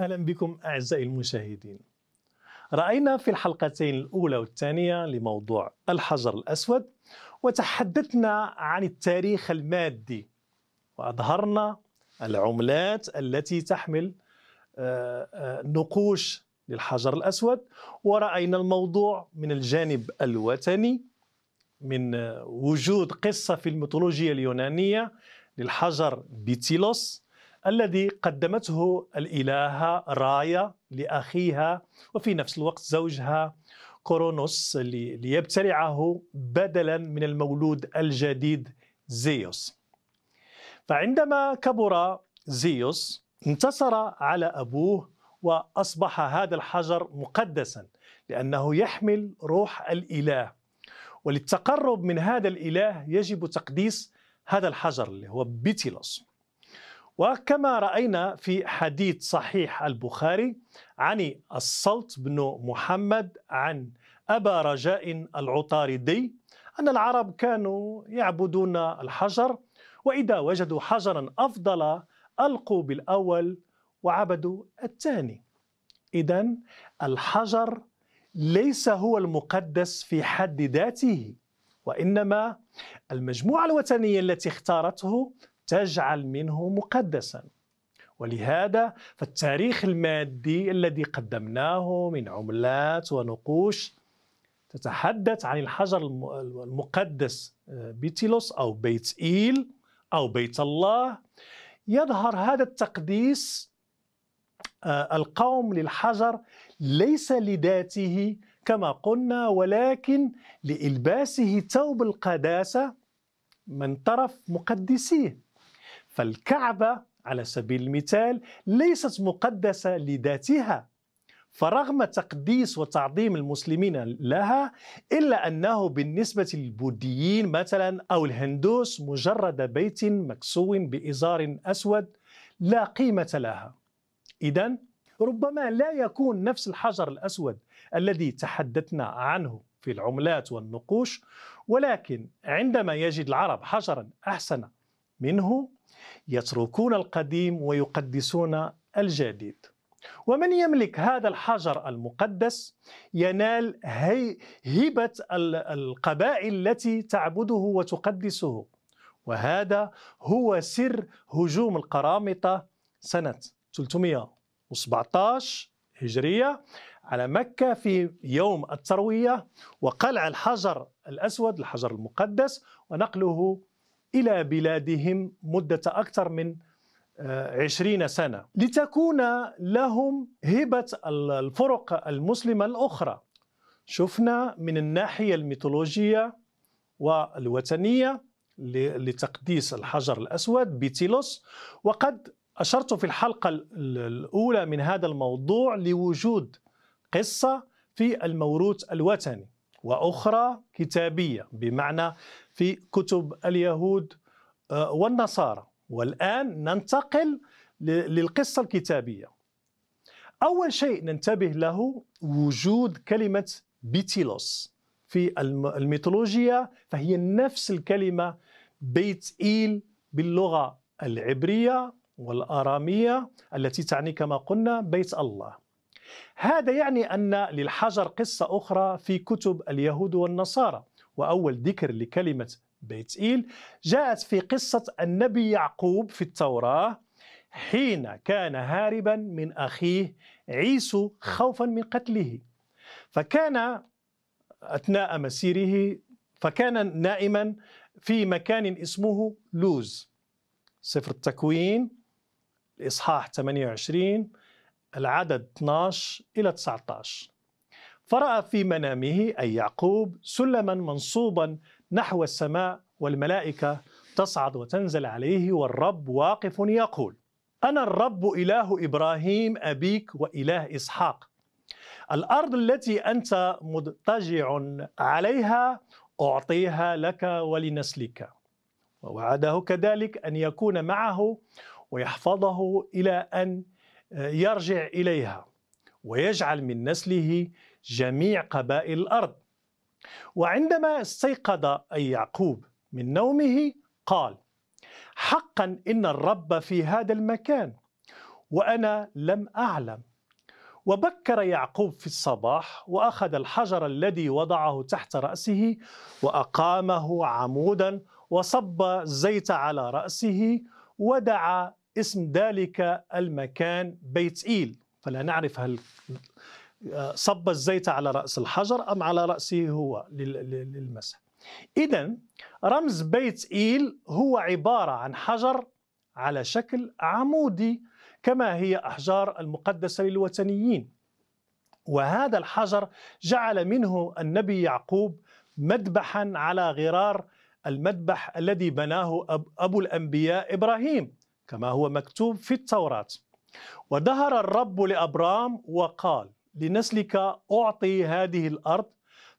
أهلا بكم أعزائي المشاهدين رأينا في الحلقتين الأولى والثانية لموضوع الحجر الأسود وتحدثنا عن التاريخ المادي وأظهرنا العملات التي تحمل آه، آه، نقوش للحجر الأسود ورأينا الموضوع من الجانب الوثني من آه، وجود قصة في الميثولوجيا اليونانية للحجر بيتيلوس الذي قدمته الإلهة رايا لأخيها وفي نفس الوقت زوجها كورونوس ليبتلعه بدلا من المولود الجديد زيوس فعندما كبر زيوس انتصر على أبوه وأصبح هذا الحجر مقدسا لأنه يحمل روح الإله وللتقرب من هذا الإله يجب تقديس هذا الحجر اللي هو بيتيلوس وكما راينا في حديث صحيح البخاري عن السلط بن محمد عن ابا رجاء العطاردي ان العرب كانوا يعبدون الحجر واذا وجدوا حجرا افضل القوا بالاول وعبدوا الثاني اذا الحجر ليس هو المقدس في حد ذاته وانما المجموعه الوثنيه التي اختارته تجعل منه مقدسا ولهذا فالتاريخ المادي الذي قدمناه من عملات ونقوش تتحدث عن الحجر المقدس آه، بيتيلوس أو بيت إيل أو بيت الله يظهر هذا التقديس آه، القوم للحجر ليس لذاته كما قلنا ولكن لإلباسه ثوب القداسة من طرف مقدسيه فالكعبة على سبيل المثال ليست مقدسة لذاتها فرغم تقديس وتعظيم المسلمين لها إلا أنه بالنسبة للبوذيين مثلا أو الهندوس مجرد بيت مكسو بإزار أسود لا قيمة لها إذا ربما لا يكون نفس الحجر الأسود الذي تحدثنا عنه في العملات والنقوش ولكن عندما يجد العرب حجرا أحسن منه يتركون القديم ويقدسون الجديد ومن يملك هذا الحجر المقدس ينال هي هبة القبائل التي تعبده وتقدسه وهذا هو سر هجوم القرامطة سنة 317 هجرية على مكة في يوم التروية وقلع الحجر الأسود الحجر المقدس ونقله إلى بلادهم مدة أكثر من آه، عشرين سنة لتكون لهم هبة الفرق المسلمة الأخرى شفنا من الناحية الميثولوجية والوثنية لتقديس الحجر الأسود بتيلوس وقد أشرت في الحلقة الأولى من هذا الموضوع لوجود قصة في الموروث الوثني واخرى كتابيه بمعنى في كتب اليهود آه، والنصارى والان ننتقل للقصه الكتابيه اول شيء ننتبه له وجود كلمه بيتيلوس في الميثولوجيا فهي نفس الكلمه بيت إيل باللغة العبرية والآرامية التي تعني كما قلنا بيت الله هذا يعني أن للحجر قصة أخرى في كتب اليهود والنصارى وأول ذكر لكلمة بيت إيل جاءت في قصة النبي يعقوب في التوراة حين كان هاربا من أخيه عيسو خوفا من قتله فكان أثناء مسيره فكان نائما في مكان اسمه لوز سفر التكوين الإصحاح 28 العدد 12 إلى 19 فرأى في منامه أي يعقوب سلما منصوبا نحو السماء والملائكة تصعد وتنزل عليه والرب واقف يقول أنا الرب إله إبراهيم أبيك وإله إسحاق الأرض التي أنت مضطجع عليها أعطيها لك ولنسلك ووعده كذلك أن يكون معه ويحفظه إلى أن يرجع اليها ويجعل من نسله جميع قبائل الارض وعندما استيقظ اي يعقوب من نومه قال حقا ان الرب في هذا المكان وانا لم اعلم وبكر يعقوب في الصباح واخذ الحجر الذي وضعه تحت راسه واقامه عمودا وصب الزيت على راسه ودعا اسم ذلك المكان بيت إيل فلا نعرف هل آه، صب الزيت على رأس الحجر أم على رأسه هو للمسح إذا رمز بيت إيل هو عبارة عن حجر على شكل عمودي كما هي أحجار المقدسة للوثنيين وهذا الحجر جعل منه النبي يعقوب مذبحا على غرار المذبح الذي بناه أبو الأنبياء إبراهيم كما هو مكتوب في التوراة وظهر الرب لأبرام وقال لنسلك أعطي هذه الأرض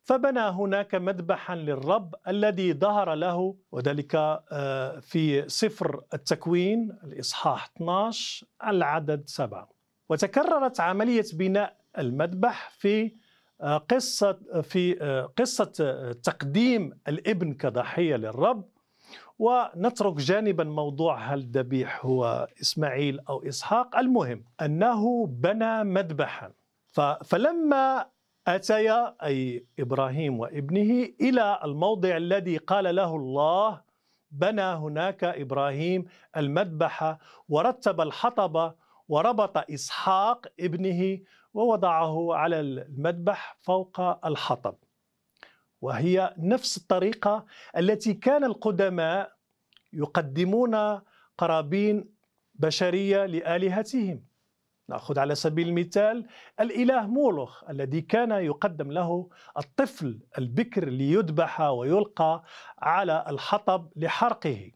فبنى هناك مذبحا للرب الذي ظهر له وذلك آه، في سفر التكوين الإصحاح 12 العدد 7 وتكررت عملية بناء المذبح في آه، قصة في آه، قصة تقديم الابن كضحية للرب ونترك جانبا موضوع هل الذبيح هو إسماعيل أو إسحاق المهم أنه بنى مذبحا فلما أتيا أي إبراهيم وابنه إلى الموضع الذي قال له الله بنى هناك إبراهيم المذبحة ورتب الحطب وربط إسحاق ابنه ووضعه على المذبح فوق الحطب وهي نفس الطريقة التي كان القدماء يقدمون قرابين بشرية لآلهتهم نأخذ على سبيل المثال الإله مولوخ الذي كان يقدم له الطفل البكر ليذبح ويلقى على الحطب لحرقه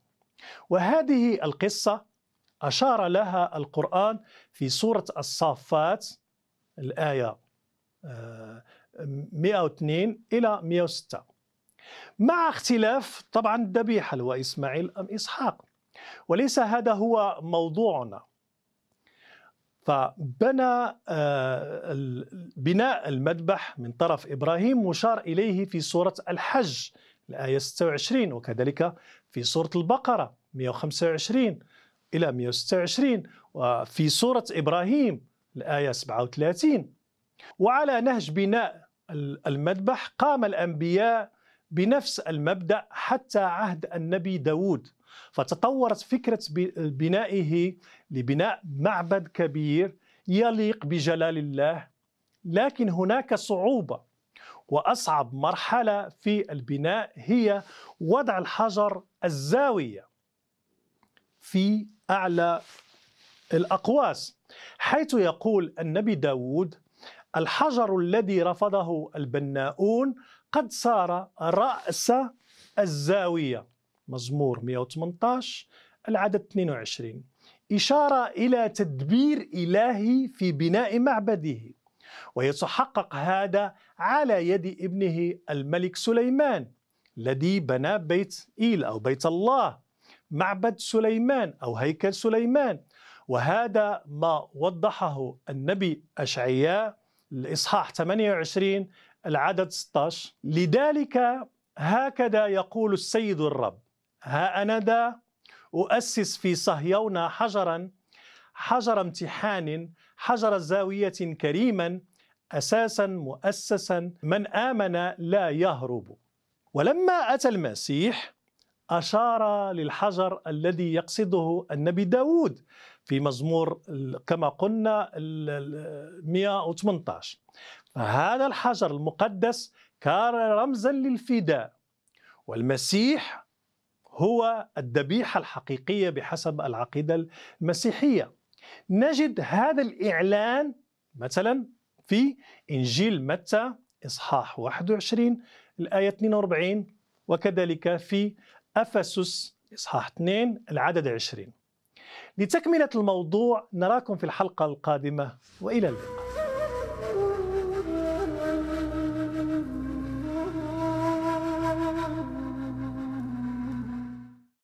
وهذه القصة أشار لها القرآن في سورة الصافات الآية آه، 102 إلى 106 مع اختلاف طبعا الذبيحة هو إسماعيل أم إسحاق وليس هذا هو موضوعنا فبنى آه، بناء المذبح من طرف إبراهيم مشار إليه في سورة الحج الآية 26 وكذلك في سورة البقرة 125 إلى 126 وفي سورة إبراهيم الآية 37 وعلى نهج بناء المذبح قام الأنبياء بنفس المبدأ حتى عهد النبي داود فتطورت فكرة بنائه لبناء معبد كبير يليق بجلال الله لكن هناك صعوبة وأصعب مرحلة في البناء هي وضع الحجر الزاوية في أعلى الأقواس حيث يقول النبي داود الحجر الذي رفضه البناؤون قد صار رأس الزاوية مزمور 118 العدد 22 إشارة إلى تدبير إلهي في بناء معبده ويتحقق هذا على يد ابنه الملك سليمان الذي بنى بيت إيل أو بيت الله معبد سليمان أو هيكل سليمان وهذا ما وضحه النبي أشعياء الإصحاح 28 العدد 16 لذلك هكذا يقول السيد الرب ها أنا دا أؤسس في صهيون حجرا حجر امتحان حجر زاوية كريما أساسا مؤسسا من آمن لا يهرب ولما أتى المسيح أشار للحجر الذي يقصده النبي داود في مزمور كما قلنا 118 هذا الحجر المقدس كان رمزا للفداء والمسيح هو الذبيحة الحقيقية بحسب العقيدة المسيحية نجد هذا الإعلان مثلا في إنجيل متى إصحاح 21 الآية 42 وكذلك في أفسس إصحاح 2 العدد 20 لتكملة الموضوع نراكم في الحلقة القادمة وإلى اللقاء